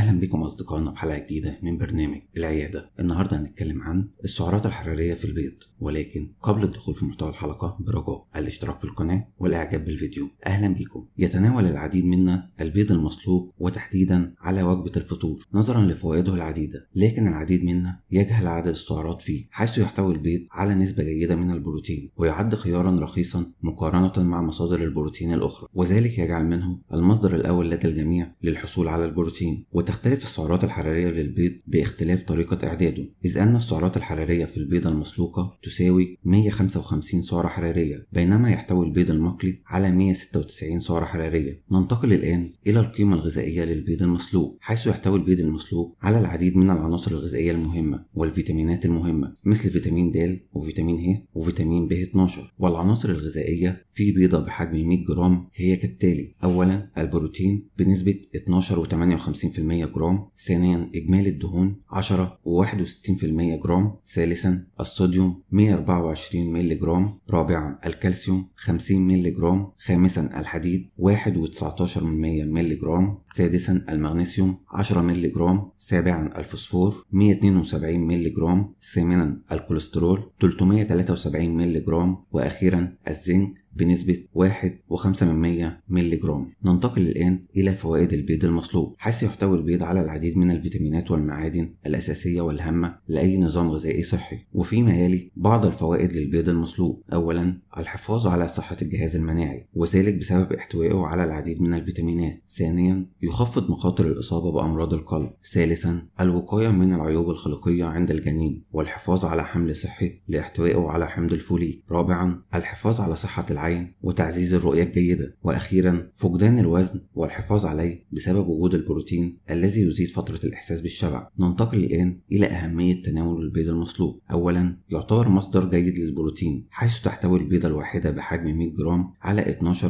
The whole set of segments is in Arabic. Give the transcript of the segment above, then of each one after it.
اهلا بكم اصدقائنا في حلقه جديده من برنامج العياده النهارده هنتكلم عن السعرات الحراريه في البيض ولكن قبل الدخول في محتوى الحلقه برجاء الاشتراك في القناه والاعجاب بالفيديو اهلا بكم يتناول العديد منا البيض المسلوق وتحديدا على وجبه الفطور نظرا لفوائده العديده لكن العديد منا يجهل عدد السعرات فيه حيث يحتوي البيض على نسبه جيده من البروتين ويعد خيارا رخيصا مقارنه مع مصادر البروتين الاخرى وذلك يجعل منه المصدر الاول لدى الجميع للحصول على البروتين وتختلف السعرات الحرارية للبيض باختلاف طريقة إعداده إذ أن السعرات الحرارية في البيضة المسلوقة تساوي 155 سعرة حرارية بينما يحتوي البيض المقلي على 196 سعرة حرارية ننتقل الآن إلى القيمة الغذائية للبيض المسلوق حيث يحتوي البيض المسلوق على العديد من العناصر الغذائية المهمة والفيتامينات المهمة مثل فيتامين د وفيتامين ه إيه، وفيتامين ب 12 والعناصر الغذائية في بيضة بحجم 100 جرام هي كالتالي أولا البروتين بنسبة 12.58% جرام ثانيا إجمالي الدهون 10 و61% جرام ثالثا الصوديوم 124 مللي جرام رابعا الكالسيوم 50 مللي جرام خامسا الحديد 1.19 مللي جرام سادسا المغنيسيوم 10 مللي جرام سابعا الفوسفور 172 مللي جرام ثامنا الكوليسترول 373 مللي جرام وأخيرا الزنك بنسبة 1.5% مللي جرام ننتقل الآن إلى فوائد البيض المصلوب حيث يحتوي البيض على العديد من الفيتامينات والمعادن الأساسية والهامة لأي نظام غذائي صحي وفيما يلي بعض الفوائد للبيض المصلوب أولا الحفاظ على صحة الجهاز المناعي وذلك بسبب احتوائه على العديد من الفيتامينات ثانيا يخفض مخاطر الإصابة بأمراض القلب ثالثا الوقاية من العيوب الخلقية عند الجنين والحفاظ على حمل صحي لاحتوائه على حمض الفوليك رابعا الحفاظ على صحة العين وتعزيز الرؤية الجيدة وأخيرا فقدان الوزن والحفاظ عليه بسبب وجود البروتين الذي يزيد فترة الإحساس بالشبع ننتقل الآن إلى أهمية تناول البيض المسلوق أولا يعتبر مصدر جيد للبروتين حيث تحتوي البيضة الواحدة بحجم 100 جرام على 12.5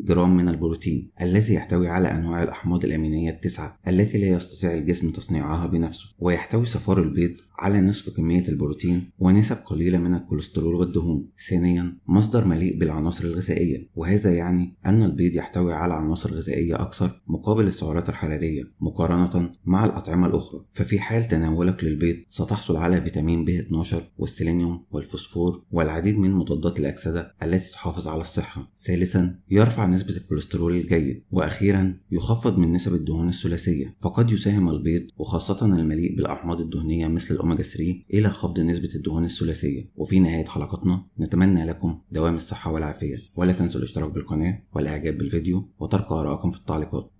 جرام من البروتين الذي يحتوي على أنواع الأحماض الأمينية التسعة التي لا يستطيع الجسم تصنيعها بنفسه ويحتوي صفار البيض على نصف كمية البروتين ونسب قليلة من الكوليسترول والدهون. ثانيا مصدر مليء بالعناصر الغذائية وهذا يعني أن البيض يحتوي على عناصر غذائية أكثر مقابل السعرات الحرارية مقارنة مع الأطعمة الأخرى ففي حال تناولك للبيض ستحصل على فيتامين ب 12 والسيلينيوم والفوسفور والعديد من مضادات الأكسدة التي تحافظ على الصحة. ثالثا يرفع نسبة الكوليسترول الجيد وأخيرا يخفض من نسب الدهون الثلاثية فقد يساهم البيض وخاصة المليء بالأحماض الدهنية مثل برمجة 3 إلى خفض نسبة الدهون الثلاثية وفي نهاية حلقتنا نتمنى لكم دوام الصحة والعافية ولا تنسوا الاشتراك بالقناة والإعجاب بالفيديو وترك آرائكم في التعليقات